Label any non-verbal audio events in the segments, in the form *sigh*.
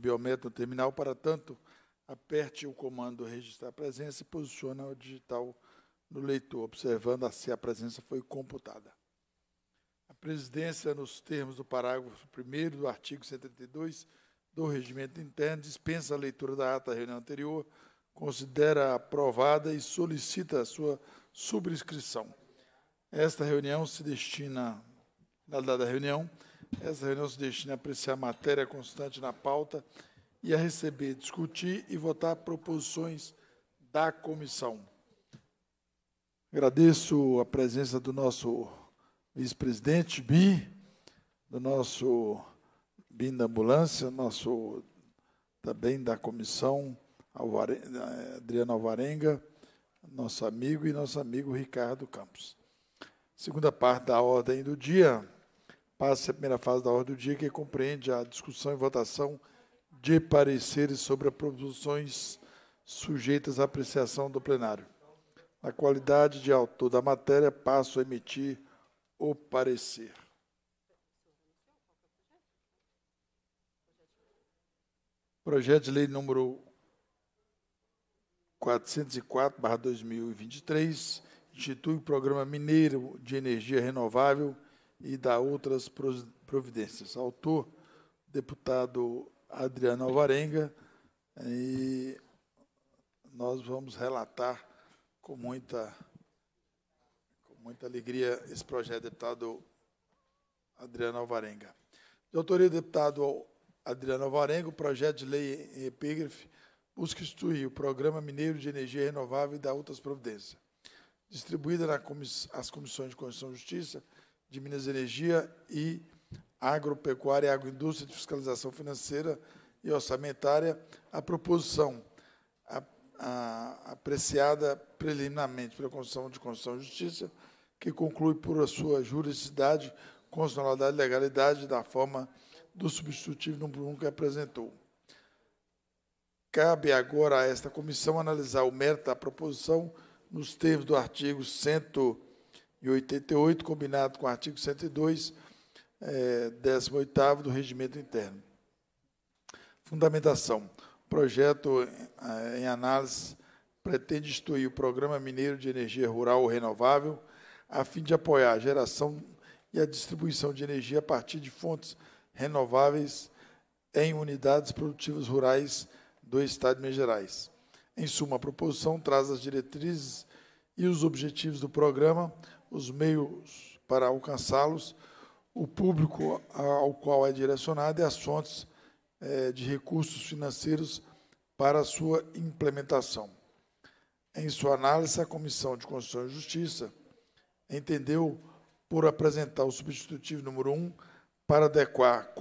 biométrico no terminal, para tanto, aperte o comando registrar presença e posicione o digital no leitor, observando se a presença foi computada. A presidência, nos termos do parágrafo 1 do artigo 72 do Regimento Interno, dispensa a leitura da ata da reunião anterior, considera aprovada e solicita a sua subscrição. Esta reunião se destina, na data da reunião, essa reunião se destina a apreciar matéria constante na pauta e a receber, discutir e votar proposições da comissão. Agradeço a presença do nosso vice-presidente BI, do nosso BIM da ambulância, nosso também da comissão Adriano Alvarenga, nosso amigo e nosso amigo Ricardo Campos. Segunda parte da ordem do dia passa a primeira fase da ordem do dia, que compreende a discussão e votação de pareceres sobre proposições sujeitas à apreciação do plenário. Na qualidade de autor da matéria, passo a emitir o parecer. Projeto de lei número 404, 2023, institui o Programa Mineiro de Energia Renovável e da outras providências. Autor, deputado Adriano Alvarenga, e nós vamos relatar com muita, com muita alegria esse projeto, deputado Adriano Alvarenga. De autoria do deputado Adriano Alvarenga, o projeto de lei em epígrafe busca instituir o Programa Mineiro de Energia Renovável e da Outras Providências, distribuída nas comissões de Constituição e Justiça, de Minas e Energia e Agropecuária e Agroindústria de Fiscalização Financeira e Orçamentária, a proposição a, a, apreciada preliminarmente pela Constituição de Constituição e Justiça, que conclui por sua juridicidade, constitucionalidade e legalidade da forma do substitutivo número 1 que apresentou. Cabe agora a esta comissão analisar o mérito da proposição nos termos do artigo 100 e 88, combinado com o artigo 102, é, 18 do Regimento Interno. Fundamentação. O projeto é, em análise pretende instituir o Programa Mineiro de Energia Rural Renovável, a fim de apoiar a geração e a distribuição de energia a partir de fontes renováveis em unidades produtivas rurais do Estado de Minas Gerais. Em suma, a proposição traz as diretrizes e os objetivos do programa, os meios para alcançá-los, o público ao qual é direcionado e as fontes é, de recursos financeiros para sua implementação. Em sua análise, a Comissão de Constituição e Justiça entendeu por apresentar o substitutivo número 1 para adequar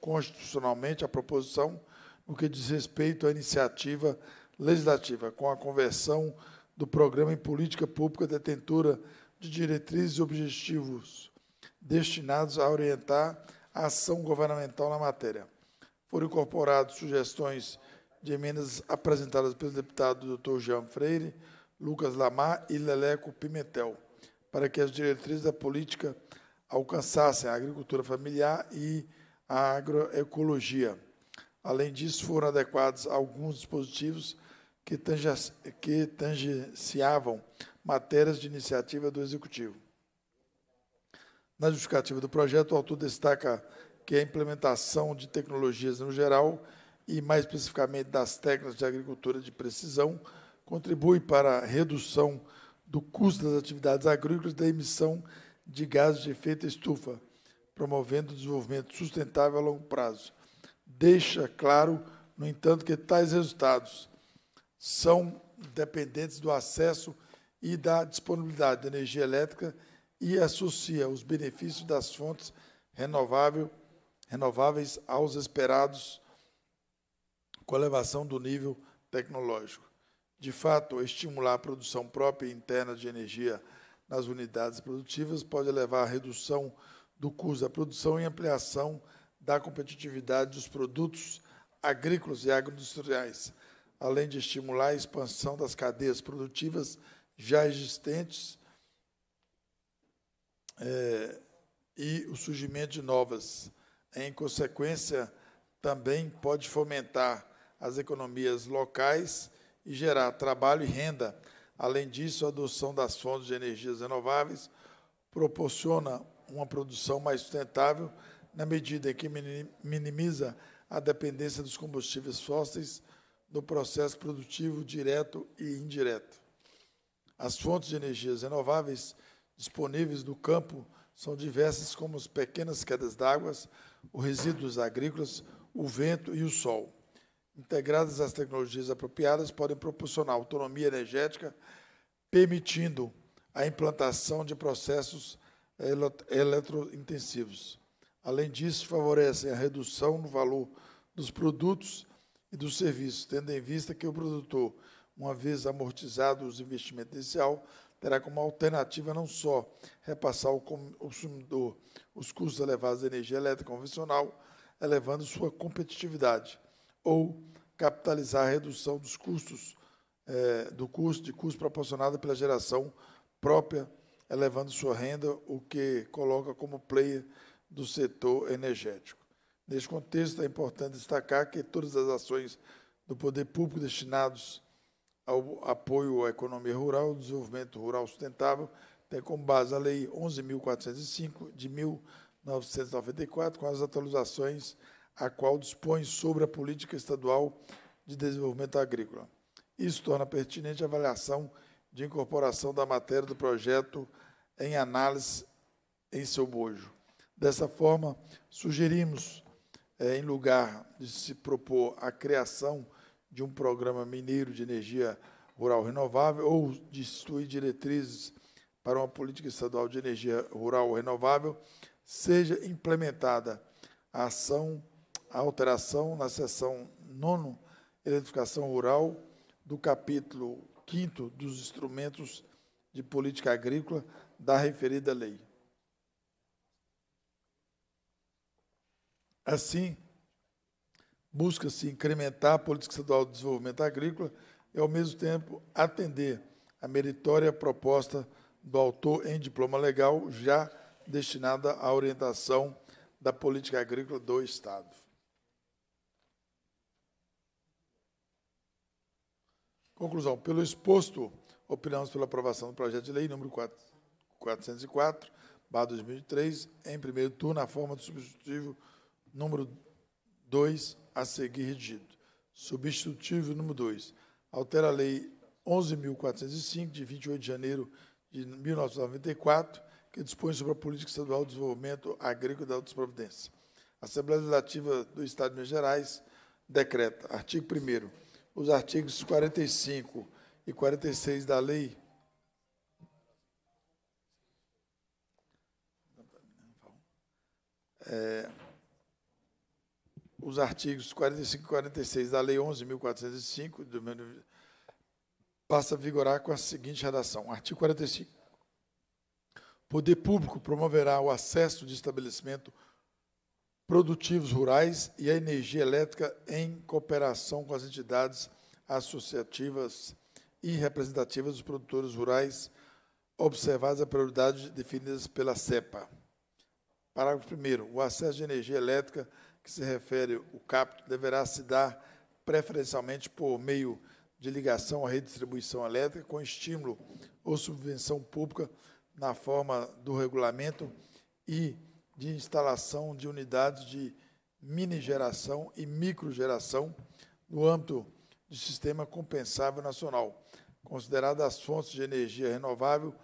constitucionalmente a proposição no que diz respeito à iniciativa legislativa com a conversão do programa em política pública detentora de diretrizes e objetivos destinados a orientar a ação governamental na matéria. Foram incorporadas sugestões de emendas apresentadas pelos deputados Dr. Jean Freire, Lucas Lamar e Leleco Pimentel, para que as diretrizes da política alcançassem a agricultura familiar e a agroecologia. Além disso, foram adequados alguns dispositivos que, tangenciavam matérias de iniciativa do Executivo. Na justificativa do projeto, o autor destaca que a implementação de tecnologias no geral e, mais especificamente, das técnicas de agricultura de precisão, contribui para a redução do custo das atividades agrícolas da emissão de gases de efeito estufa, promovendo o desenvolvimento sustentável a longo prazo. Deixa claro, no entanto, que tais resultados são dependentes do acesso e da disponibilidade de energia elétrica e associa os benefícios das fontes renovável, renováveis aos esperados com elevação do nível tecnológico. De fato, estimular a produção própria e interna de energia nas unidades produtivas pode levar à redução do custo da produção e ampliação da competitividade dos produtos agrícolas e agroindustriais, além de estimular a expansão das cadeias produtivas já existentes é, e o surgimento de novas. Em consequência, também pode fomentar as economias locais e gerar trabalho e renda. Além disso, a adoção das fontes de energias renováveis proporciona uma produção mais sustentável na medida em que minimiza a dependência dos combustíveis fósseis no processo produtivo direto e indireto. As fontes de energias renováveis disponíveis no campo são diversas, como as pequenas quedas d'água, os resíduos agrícolas, o vento e o sol. Integradas às tecnologias apropriadas, podem proporcionar autonomia energética, permitindo a implantação de processos eh, eletrointensivos. Além disso, favorecem a redução no valor dos produtos e dos serviços, tendo em vista que o produtor uma vez amortizados os investimentos inicial, terá como alternativa não só repassar ao consumidor os custos elevados da energia elétrica convencional, elevando sua competitividade, ou capitalizar a redução dos custos eh, do custo de custo proporcionado pela geração própria, elevando sua renda, o que coloca como player do setor energético. Neste contexto, é importante destacar que todas as ações do poder público destinados ao apoio à economia rural, desenvolvimento rural sustentável, tem como base a Lei 11.405, de 1994, com as atualizações a qual dispõe sobre a política estadual de desenvolvimento agrícola. Isso torna pertinente a avaliação de incorporação da matéria do projeto em análise em seu bojo. Dessa forma, sugerimos, eh, em lugar de se propor a criação de um programa mineiro de energia rural renovável ou de instituir diretrizes para uma política estadual de energia rural renovável, seja implementada a ação, a alteração na seção nono, eletrificação rural, do capítulo 5 dos instrumentos de política agrícola da referida lei. Assim, busca-se incrementar a política estadual de desenvolvimento agrícola e, ao mesmo tempo, atender a meritória proposta do autor em diploma legal, já destinada à orientação da política agrícola do Estado. Conclusão. Pelo exposto, opinamos pela aprovação do projeto de lei número 404, barra 2003, em primeiro turno, na forma do substitutivo número 2 a seguir redigido. Substitutivo número 2. Altera a Lei 11.405, de 28 de janeiro de 1994, que dispõe sobre a Política Estadual de Desenvolvimento Agrícola da Autosprovidência. A Assembleia Legislativa do Estado de Minas Gerais decreta, artigo 1 os artigos 45 e 46 da Lei é, os artigos 45 e 46 da Lei 11.405, passa a vigorar com a seguinte redação. Artigo 45. Poder Público promoverá o acesso de estabelecimento produtivos rurais e a energia elétrica em cooperação com as entidades associativas e representativas dos produtores rurais, observadas a prioridade definidas pela CEPA. Parágrafo 1 O acesso de energia elétrica que se refere o capto deverá se dar preferencialmente por meio de ligação à redistribuição elétrica com estímulo ou subvenção pública na forma do regulamento e de instalação de unidades de mini geração e micro geração no âmbito de sistema compensável nacional, consideradas as fontes de energia renovável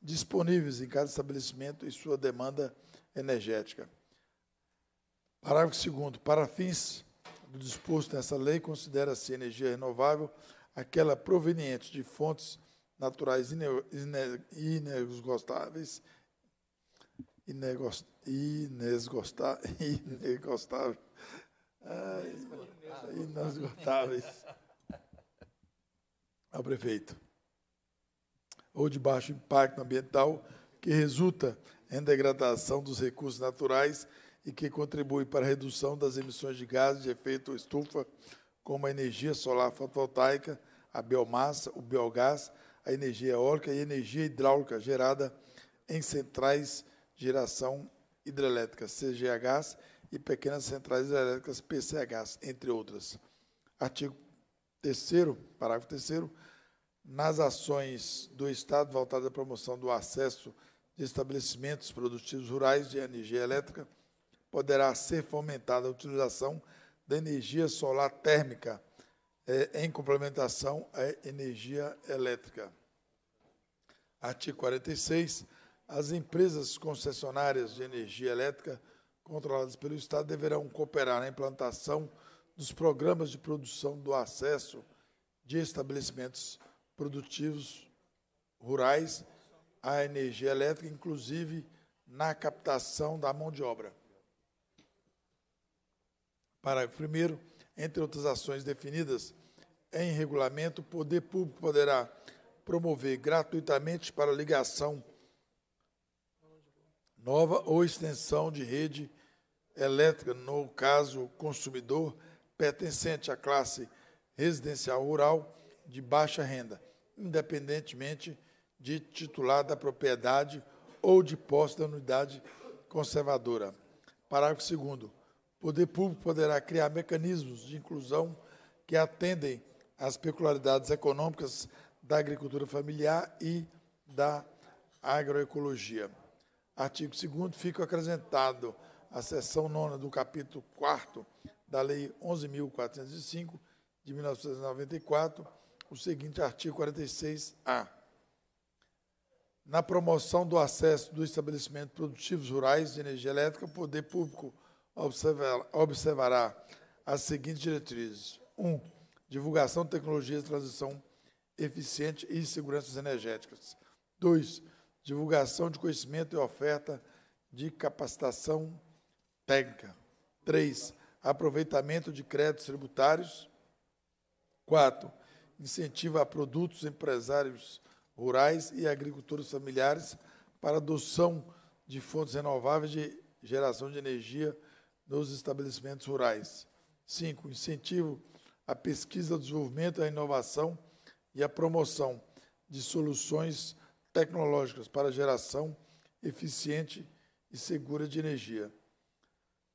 disponíveis em cada estabelecimento e sua demanda energética. Parágrafo 2. Para fins do disposto nessa lei, considera-se energia renovável aquela proveniente de fontes naturais inegostáveis, inegost, *laughs* inesgostáveis, inegostáveis, ah, inesgotáveis, ao é prefeito, ou de baixo impacto ambiental que resulta em degradação dos recursos naturais e que contribui para a redução das emissões de gases de efeito estufa, como a energia solar fotovoltaica, a biomassa, o biogás, a energia eólica e a energia hidráulica gerada em centrais de geração hidrelétrica, CGHs, e pequenas centrais hidrelétricas, PCHs, entre outras. Artigo 3 parágrafo 3 nas ações do Estado voltadas à promoção do acesso de estabelecimentos produtivos rurais de energia elétrica, poderá ser fomentada a utilização da energia solar térmica é, em complementação à energia elétrica. Artigo 46. As empresas concessionárias de energia elétrica controladas pelo Estado deverão cooperar na implantação dos programas de produção do acesso de estabelecimentos produtivos rurais à energia elétrica, inclusive na captação da mão de obra. Parágrafo 1. Entre outras ações definidas em regulamento, o poder público poderá promover gratuitamente para ligação nova ou extensão de rede elétrica, no caso consumidor pertencente à classe residencial rural de baixa renda, independentemente de titular da propriedade ou de posse da unidade conservadora. Parágrafo 2 poder público poderá criar mecanismos de inclusão que atendem às peculiaridades econômicas da agricultura familiar e da agroecologia. Artigo 2 fica acrescentado a seção 9 do capítulo 4 da Lei 11.405, de 1994, o seguinte artigo 46-A. Na promoção do acesso dos estabelecimentos produtivos rurais de energia elétrica, o poder público observará as seguintes diretrizes. 1. Um, divulgação de tecnologias de transição eficiente e seguranças energéticas. 2. Divulgação de conhecimento e oferta de capacitação técnica. 3. Aproveitamento de créditos tributários. 4. Incentivo a produtos empresários rurais e agricultores familiares para adoção de fontes renováveis de geração de energia nos estabelecimentos rurais. 5. Incentivo à pesquisa, desenvolvimento, à inovação e à promoção de soluções tecnológicas para geração eficiente e segura de energia.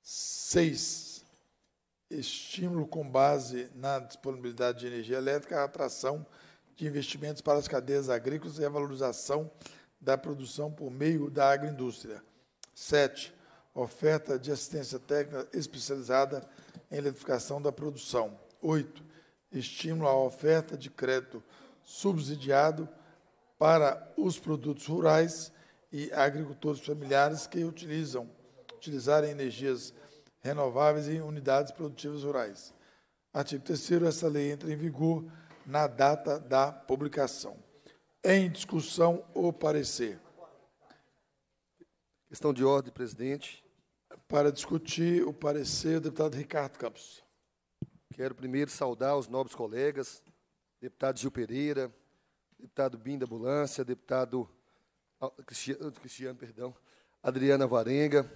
6. Estímulo com base na disponibilidade de energia elétrica, a atração de investimentos para as cadeias agrícolas e a valorização da produção por meio da agroindústria. 7 oferta de assistência técnica especializada em eletrificação da produção. 8. Estímulo à oferta de crédito subsidiado para os produtos rurais e agricultores familiares que utilizam utilizarem energias renováveis em unidades produtivas rurais. Artigo 3 essa lei entra em vigor na data da publicação. Em discussão o parecer. Questão de ordem, presidente. Para discutir o parecer, o deputado Ricardo Campos. Quero primeiro saudar os nobres colegas, deputado Gil Pereira, deputado Bim da Ambulância, deputado ah, Cristiano, ah, Cristiano perdão, Adriana Varenga,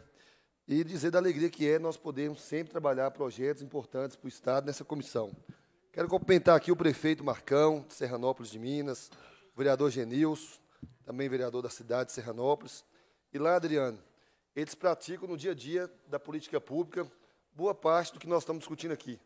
e dizer da alegria que é nós podemos sempre trabalhar projetos importantes para o Estado nessa comissão. Quero cumprimentar aqui o prefeito Marcão, de Serranópolis de Minas, o vereador Genilson, também vereador da cidade de Serranópolis. E lá, Adriano, eles praticam no dia a dia da política pública boa parte do que nós estamos discutindo aqui.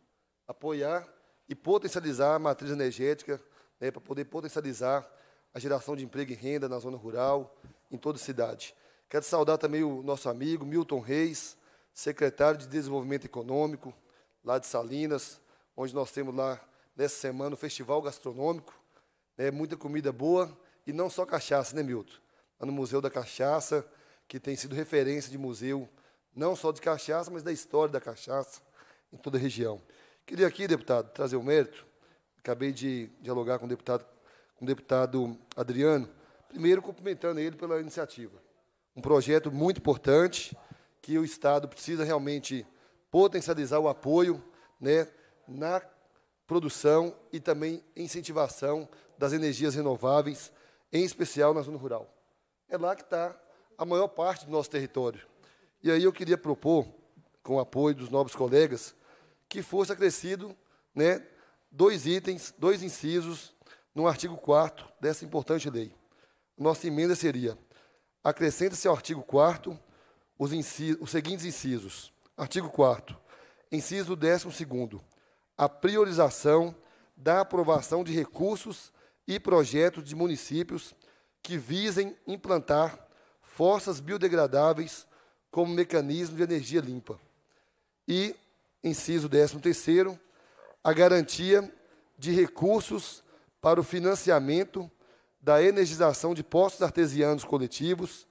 Apoiar e potencializar a matriz energética, né, para poder potencializar a geração de emprego e renda na zona rural, em toda a cidade. Quero saudar também o nosso amigo Milton Reis, secretário de Desenvolvimento Econômico, lá de Salinas, onde nós temos lá, nessa semana, o Festival Gastronômico, né, muita comida boa, e não só cachaça, né, Milton? Lá no Museu da Cachaça, que tem sido referência de museu, não só de cachaça, mas da história da cachaça em toda a região. Queria aqui, deputado, trazer o mérito. Acabei de dialogar com o deputado, com o deputado Adriano, primeiro cumprimentando ele pela iniciativa. Um projeto muito importante que o Estado precisa realmente potencializar o apoio né, na produção e também incentivação das energias renováveis, em especial na zona rural. É lá que está a maior parte do nosso território. E aí eu queria propor, com o apoio dos nobres colegas, que fosse acrescido né, dois itens, dois incisos no artigo 4 dessa importante lei. Nossa emenda seria: acrescenta-se ao artigo 4 os, os seguintes incisos. Artigo 4. Inciso 12. A priorização da aprovação de recursos e projetos de municípios que visem implantar forças biodegradáveis como mecanismo de energia limpa. E, inciso 13 a garantia de recursos para o financiamento da energização de postos artesianos coletivos,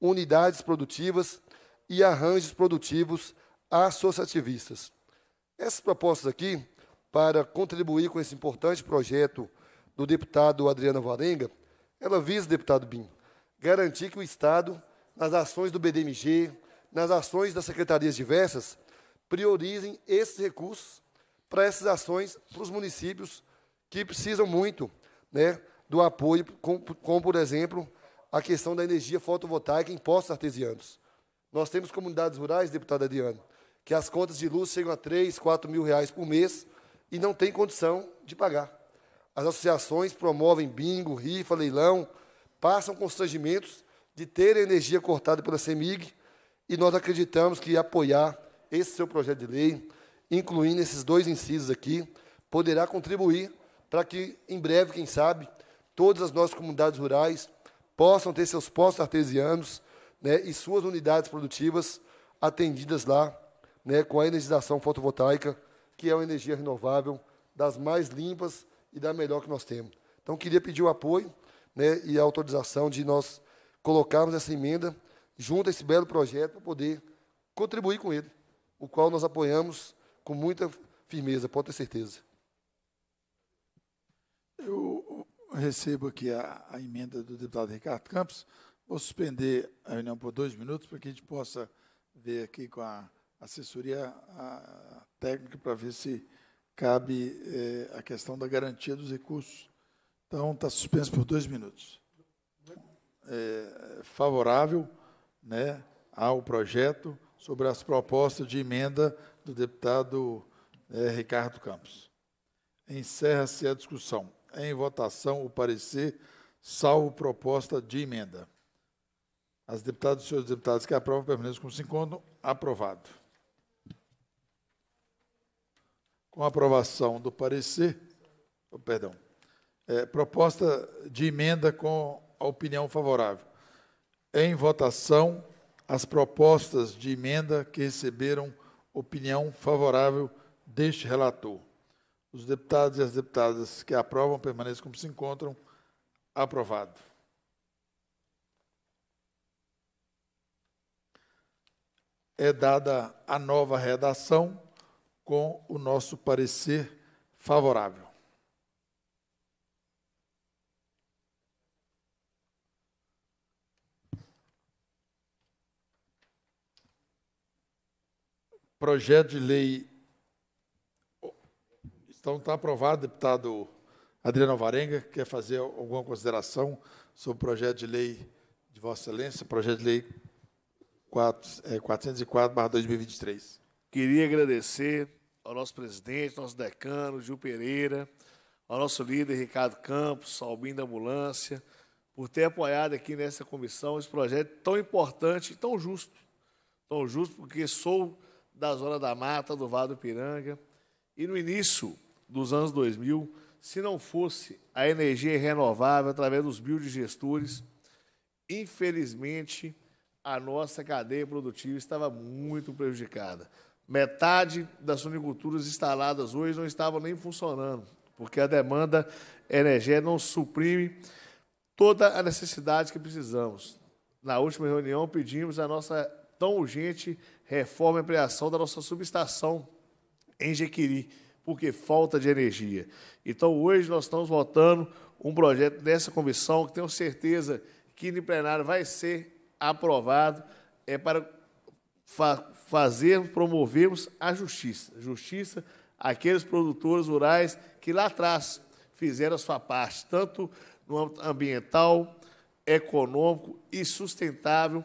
unidades produtivas e arranjos produtivos associativistas. Essas propostas aqui, para contribuir com esse importante projeto do deputado Adriano Varenga, ela visa, deputado Binho, garantir que o Estado, nas ações do BDMG, nas ações das secretarias diversas, priorizem esses recursos para essas ações, para os municípios que precisam muito né, do apoio, como, como, por exemplo, a questão da energia fotovoltaica em postos artesianos. Nós temos comunidades rurais, deputada Adriana, que as contas de luz chegam a 3, 4 mil reais por mês e não tem condição de pagar. As associações promovem bingo, rifa, leilão, passam constrangimentos de ter a energia cortada pela CEMIG e nós acreditamos que apoiar esse seu projeto de lei, incluindo esses dois incisos aqui, poderá contribuir para que, em breve, quem sabe, todas as nossas comunidades rurais possam ter seus postos artesianos né, e suas unidades produtivas atendidas lá né, com a energização fotovoltaica, que é uma energia renovável das mais limpas e da melhor que nós temos. Então, queria pedir o apoio né, e a autorização de nós colocarmos essa emenda junto a esse belo projeto para poder contribuir com ele, o qual nós apoiamos com muita firmeza, pode ter certeza. Eu recebo aqui a, a emenda do deputado Ricardo Campos. Vou suspender a reunião por dois minutos para que a gente possa ver aqui com a assessoria a técnica para ver se cabe eh, a questão da garantia dos recursos então, está suspenso por dois minutos. É, favorável né, ao projeto sobre as propostas de emenda do deputado é, Ricardo Campos. Encerra-se a discussão. Em votação, o parecer, salvo proposta de emenda. As deputadas e senhores deputados que aprovam permaneçam como se encontram. Aprovado. Com a aprovação do parecer. Oh, perdão é, proposta de emenda com a opinião favorável. Em votação, as propostas de emenda que receberam opinião favorável deste relator. Os deputados e as deputadas que aprovam permaneçam como se encontram. Aprovado. É dada a nova redação com o nosso parecer favorável. projeto de lei. Então, está aprovado, deputado Adriano Alvarenga. Quer fazer alguma consideração sobre o projeto de lei de Vossa Excelência, projeto de lei 404-2023? É, Queria agradecer ao nosso presidente, nosso decano, Gil Pereira, ao nosso líder, Ricardo Campos, ao da Ambulância, por ter apoiado aqui nessa comissão esse projeto tão importante e tão justo. Tão justo, porque sou da Zona da Mata, do Vado do Piranga. E no início dos anos 2000, se não fosse a energia renovável através dos biodigestores, infelizmente a nossa cadeia produtiva estava muito prejudicada. Metade das soniculturas instaladas hoje não estavam nem funcionando, porque a demanda energética não suprime toda a necessidade que precisamos. Na última reunião pedimos a nossa tão urgente reforma e ampliação da nossa subestação em Jequiri, porque falta de energia. Então, hoje nós estamos votando um projeto dessa comissão que tenho certeza que no plenário vai ser aprovado é para fa fazer, promovermos a justiça. Justiça aqueles produtores rurais que lá atrás fizeram a sua parte, tanto no âmbito ambiental, econômico e sustentável,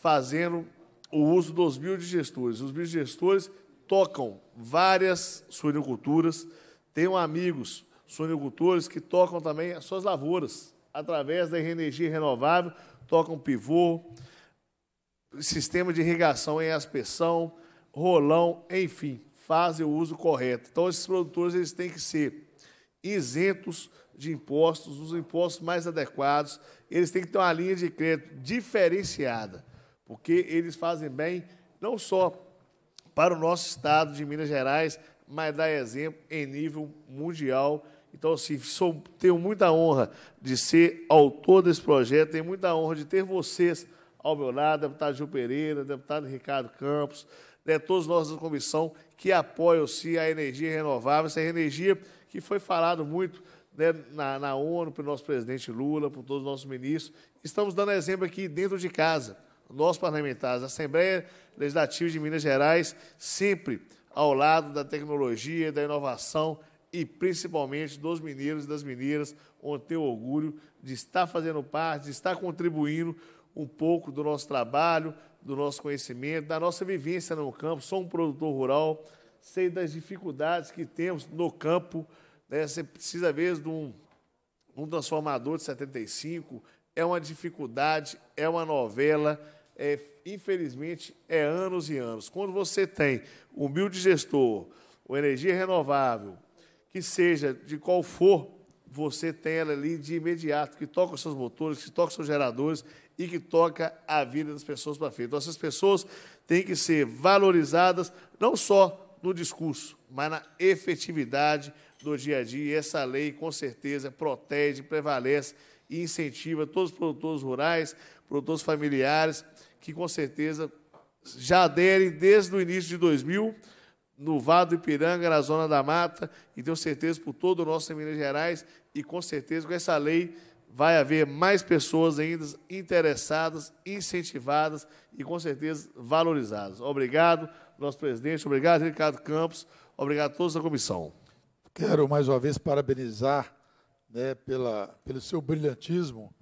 fazendo o uso dos biodigestores. Os biodigestores tocam várias suinoculturas. Tenho amigos suinocultores que tocam também as suas lavouras através da energia renovável, tocam pivô, sistema de irrigação em aspersão, rolão, enfim, fazem o uso correto. Então, esses produtores eles têm que ser isentos de impostos, os impostos mais adequados, eles têm que ter uma linha de crédito diferenciada porque eles fazem bem não só para o nosso estado de Minas Gerais, mas dá exemplo em nível mundial. Então, assim, sou, tenho muita honra de ser autor desse projeto, tenho muita honra de ter vocês ao meu lado, deputado Gil Pereira, deputado Ricardo Campos, né, todos nós da comissão que apoiam-se a energia renovável, essa energia que foi falado muito né, na, na ONU, pelo nosso presidente Lula, por todos os nossos ministros. Estamos dando exemplo aqui dentro de casa nós parlamentares, a Assembleia Legislativa de Minas Gerais, sempre ao lado da tecnologia, da inovação e principalmente dos mineiros e das mineiras, onde tenho orgulho de estar fazendo parte, de estar contribuindo um pouco do nosso trabalho, do nosso conhecimento, da nossa vivência no campo. Sou um produtor rural, sei das dificuldades que temos no campo. Né? Você precisa, às vezes, de um, um transformador de 75, é uma dificuldade, é uma novela, é, infelizmente, é anos e anos. Quando você tem um humilde gestor, uma energia renovável, que seja de qual for, você tem ela ali de imediato, que toca os seus motores, que toca os seus geradores e que toca a vida das pessoas para frente. Então, essas pessoas têm que ser valorizadas não só no discurso, mas na efetividade do dia a dia. E essa lei, com certeza, protege, prevalece e incentiva todos os produtores rurais, produtores familiares, que com certeza já aderem desde o início de 2000 no Vado Ipiranga, na Zona da Mata, e tenho certeza por todo o nosso em Minas Gerais, e com certeza com essa lei vai haver mais pessoas ainda interessadas, incentivadas e com certeza valorizadas. Obrigado, nosso presidente, obrigado, Ricardo Campos, obrigado a todos da comissão. Quero mais uma vez parabenizar né, pela, pelo seu brilhantismo,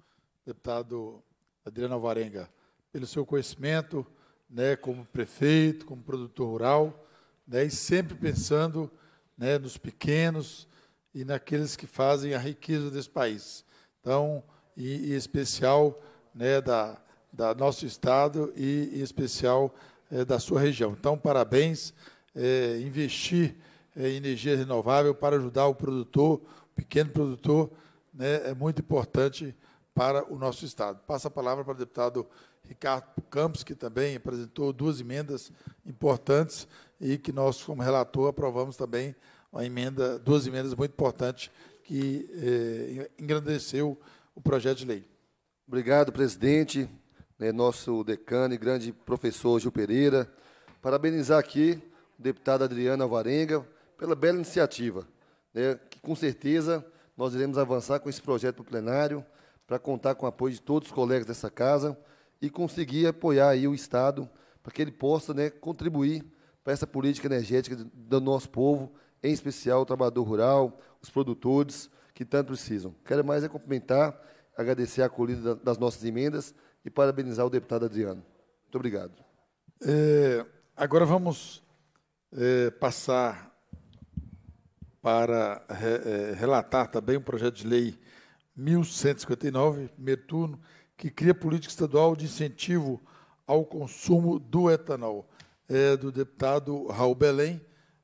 deputado Adriano Alvarenga, pelo seu conhecimento né, como prefeito, como produtor rural, né, e sempre pensando né, nos pequenos e naqueles que fazem a riqueza desse país. Então, e, e especial né, da, da nosso estado e, especial é, da sua região. Então, parabéns, é, investir é, em energia renovável para ajudar o produtor pequeno produtor né, é muito importante para o nosso Estado. Passa a palavra para o deputado Ricardo Campos, que também apresentou duas emendas importantes e que nós, como relator, aprovamos também uma emenda, duas emendas muito importantes que eh, engrandeceu o projeto de lei. Obrigado, presidente, né, nosso decano e grande professor Gil Pereira. Parabenizar aqui o deputado Adriano Alvarenga pela bela iniciativa né, que com certeza nós iremos avançar com esse projeto para o plenário, para contar com o apoio de todos os colegas dessa casa e conseguir apoiar aí o Estado para que ele possa né, contribuir para essa política energética do nosso povo, em especial o trabalhador rural, os produtores que tanto precisam. Quero mais é cumprimentar, agradecer a acolhida das nossas emendas e parabenizar o deputado Adriano. Muito obrigado. É, agora vamos é, passar para é, relatar também um projeto de lei 1159, primeiro turno, que cria política estadual de incentivo ao consumo do etanol. É do deputado Raul Belém,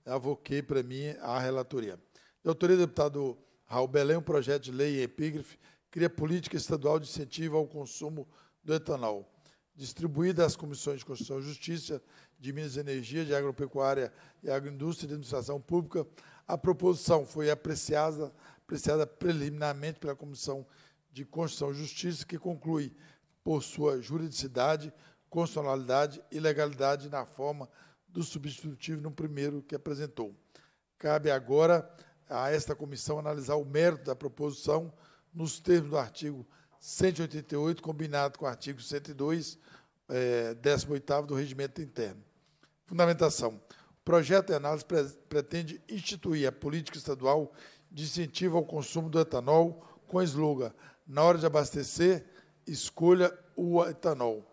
avoquei para mim a relatoria. De autoria do deputado Raul Belém, um projeto de lei em epígrafe cria política estadual de incentivo ao consumo do etanol. Distribuída às comissões de Constituição e Justiça, de Minas e Energia, de Agropecuária e Agroindústria e de Administração Pública, a proposição foi apreciada, apreciada preliminarmente pela Comissão de Constituição e Justiça, que conclui por sua juridicidade, constitucionalidade e legalidade na forma do substitutivo no primeiro que apresentou. Cabe agora a esta comissão analisar o mérito da proposição nos termos do artigo 188, combinado com o artigo 102, é, 18º do Regimento Interno. Fundamentação projeto de análise pre pretende instituir a política estadual de incentivo ao consumo do etanol com slogan Na hora de abastecer, escolha o etanol.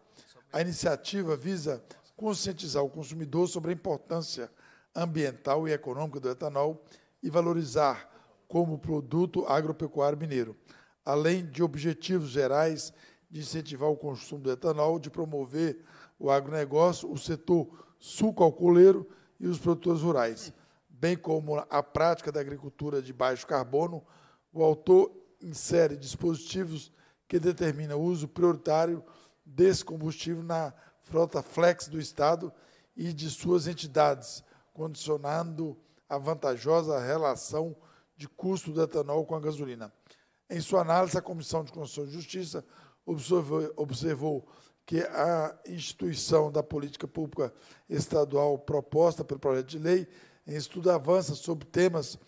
A iniciativa visa conscientizar o consumidor sobre a importância ambiental e econômica do etanol e valorizar como produto agropecuário mineiro, além de objetivos gerais de incentivar o consumo do etanol, de promover o agronegócio, o setor sulco-alcooleiro e os produtores rurais, bem como a prática da agricultura de baixo carbono, o autor insere dispositivos que determinam o uso prioritário desse combustível na frota flex do Estado e de suas entidades, condicionando a vantajosa relação de custo do etanol com a gasolina. Em sua análise, a Comissão de Constituição e Justiça observou, observou que a instituição da política pública estadual proposta pelo projeto de lei em estudo avança sobre temas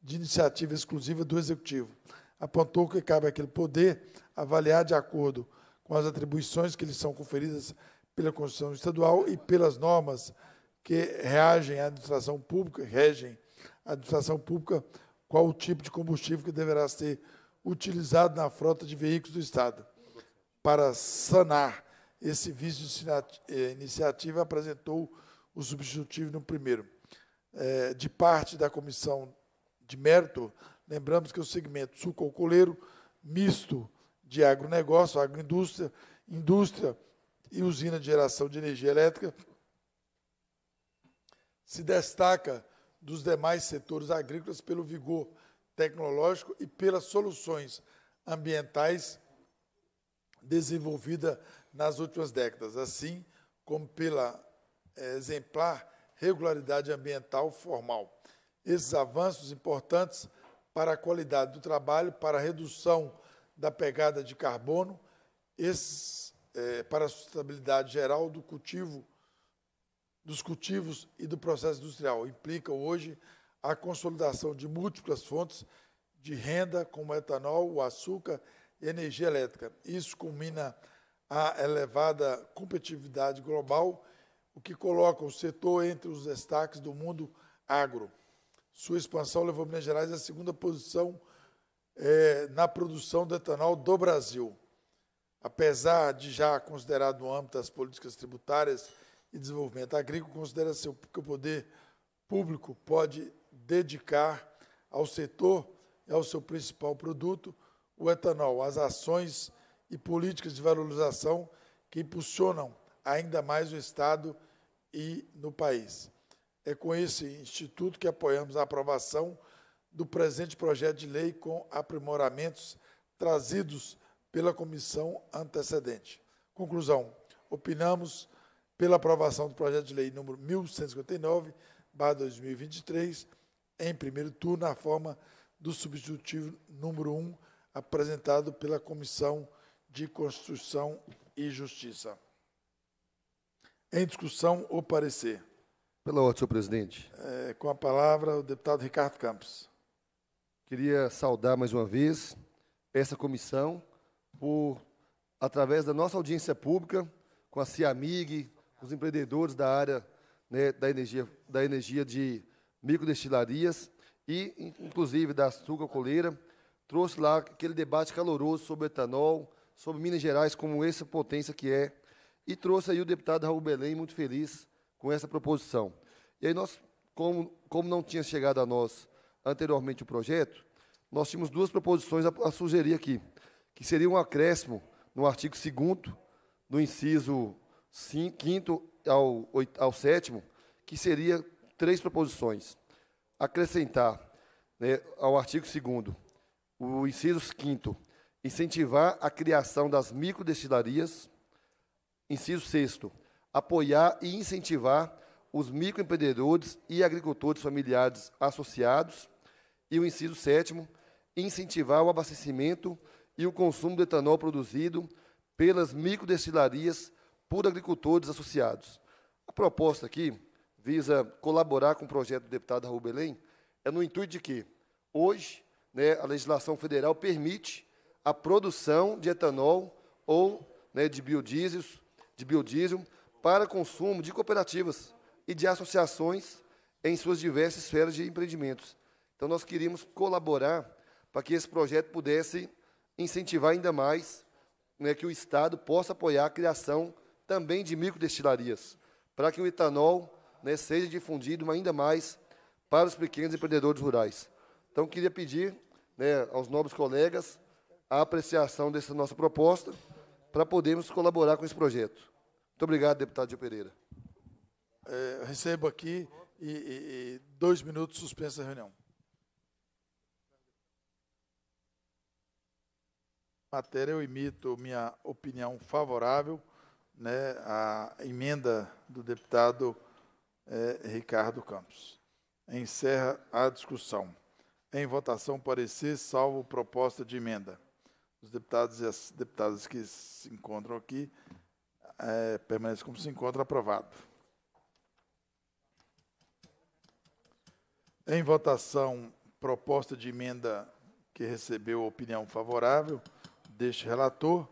de iniciativa exclusiva do Executivo. Apontou que cabe àquele poder avaliar de acordo com as atribuições que lhe são conferidas pela Constituição Estadual e pelas normas que reagem à administração pública, regem a administração pública, qual o tipo de combustível que deverá ser utilizado na frota de veículos do Estado para sanar esse vice eh, iniciativa apresentou o substitutivo no primeiro. É, de parte da comissão de mérito, lembramos que o segmento suco-coleiro, misto de agronegócio, agroindústria, indústria e usina de geração de energia elétrica, se destaca dos demais setores agrícolas pelo vigor tecnológico e pelas soluções ambientais desenvolvida nas últimas décadas, assim como pela eh, exemplar regularidade ambiental formal. Esses avanços importantes para a qualidade do trabalho, para a redução da pegada de carbono, esses, é, para a sustentabilidade geral do cultivo, dos cultivos e do processo industrial, implicam hoje a consolidação de múltiplas fontes de renda, como o etanol, o açúcar e energia elétrica. Isso culmina à elevada competitividade global, o que coloca o setor entre os destaques do mundo agro. Sua expansão levou Minas Gerais à segunda posição é, na produção de etanol do Brasil. Apesar de já considerado no âmbito das políticas tributárias e desenvolvimento agrícola, considera-se que o poder público pode dedicar ao setor e ao seu principal produto, o etanol, as ações e políticas de valorização que impulsionam ainda mais o Estado e no país. É com esse instituto que apoiamos a aprovação do presente projeto de lei com aprimoramentos trazidos pela comissão antecedente. Conclusão: opinamos pela aprovação do projeto de lei número 1159, 2023, em primeiro turno, na forma do substitutivo número 1, apresentado pela comissão antecedente de Constituição e Justiça. Em discussão, o parecer. Pela ordem, senhor presidente. É, com a palavra, o deputado Ricardo Campos. Queria saudar mais uma vez essa comissão por, através da nossa audiência pública, com a CIAMIG, os empreendedores da área né, da, energia, da energia de microdestilarias e, inclusive, da açúcar coleira, trouxe lá aquele debate caloroso sobre etanol, sobre Minas Gerais como essa potência que é, e trouxe aí o deputado Raul Belém, muito feliz com essa proposição. E aí nós, como, como não tinha chegado a nós anteriormente o projeto, nós tínhamos duas proposições a, a sugerir aqui, que seria um acréscimo no artigo 2 no inciso 5 ao, ao 7 que seria três proposições. Acrescentar né, ao artigo 2 o inciso 5 incentivar a criação das microdestilarias. Inciso 6 apoiar e incentivar os microempreendedores e agricultores familiares associados. E o inciso 7 incentivar o abastecimento e o consumo de etanol produzido pelas microdestilarias por agricultores associados. A proposta aqui visa colaborar com o projeto do deputado Raul Belém, é no intuito de que, hoje, né, a legislação federal permite a produção de etanol ou né, de, biodiesel, de biodiesel para consumo de cooperativas e de associações em suas diversas esferas de empreendimentos. Então, nós queríamos colaborar para que esse projeto pudesse incentivar ainda mais né, que o Estado possa apoiar a criação também de microdestilarias, para que o etanol né, seja difundido ainda mais para os pequenos empreendedores rurais. Então, queria pedir né, aos nobres colegas a apreciação dessa nossa proposta para podermos colaborar com esse projeto. Muito obrigado, deputado Gil Pereira. É, recebo aqui e, e, e dois minutos suspensa a reunião. Matéria, eu emito minha opinião favorável né, à emenda do deputado é, Ricardo Campos. Encerra a discussão. Em votação, parecer, salvo proposta de emenda os deputados e as deputadas que se encontram aqui é, permanecem como se encontra, aprovado. Em votação, proposta de emenda que recebeu opinião favorável deste relator.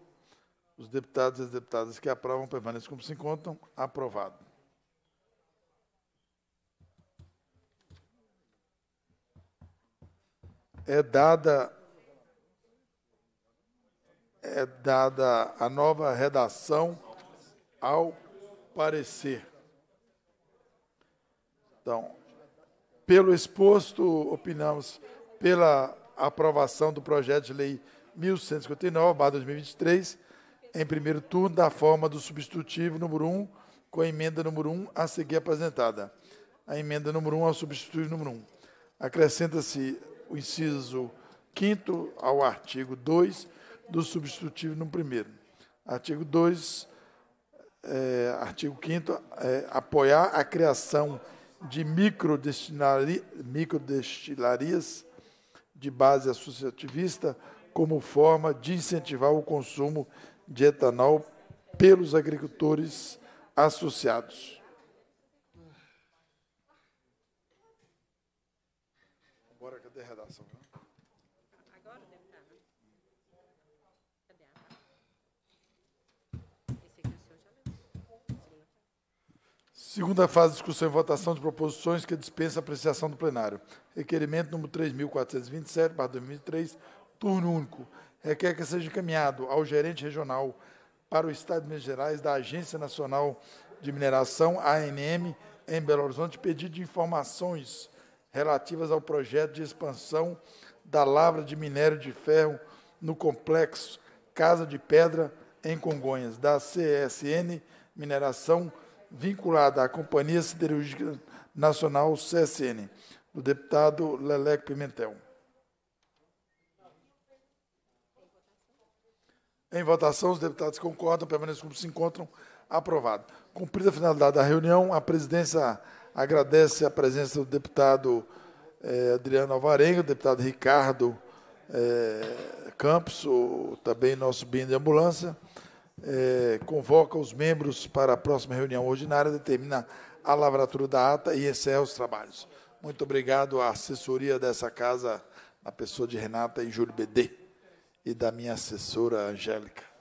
Os deputados e as deputadas que aprovam permanecem como se encontram. Aprovado. É dada é dada a nova redação ao parecer. Então, pelo exposto, opinamos pela aprovação do projeto de lei 1159/2023 em primeiro turno da forma do substitutivo número 1 com a emenda número 1 a seguir apresentada. A emenda número 1 ao substitutivo número 1. Acrescenta-se o inciso 5 ao artigo 2 do substitutivo no primeiro. Artigo 2, é, artigo 5 é, apoiar a criação de microdestilarias de base associativista como forma de incentivar o consumo de etanol pelos agricultores associados. Segunda fase, de discussão e votação de proposições que dispensa apreciação do plenário. Requerimento número 3.427, barra 2003, turno único. Requer que seja encaminhado ao gerente regional para o Estado de Minas Gerais da Agência Nacional de Mineração, ANM, em Belo Horizonte, pedido de informações relativas ao projeto de expansão da lavra de minério de ferro no complexo Casa de Pedra, em Congonhas, da CSN Mineração, vinculada à Companhia Siderúrgica Nacional, CSN, do deputado Leleco Pimentel. Em votação, os deputados concordam, permanecem como se encontram, aprovado. Cumprida a finalidade da reunião, a presidência agradece a presença do deputado eh, Adriano Alvarenga, deputado Ricardo eh, Campos, o, também nosso BIM de ambulância, é, convoca os membros para a próxima reunião ordinária, determina a lavratura da ata e encerra os trabalhos. Muito obrigado à assessoria dessa casa, na pessoa de Renata e Júlio BD, e da minha assessora Angélica.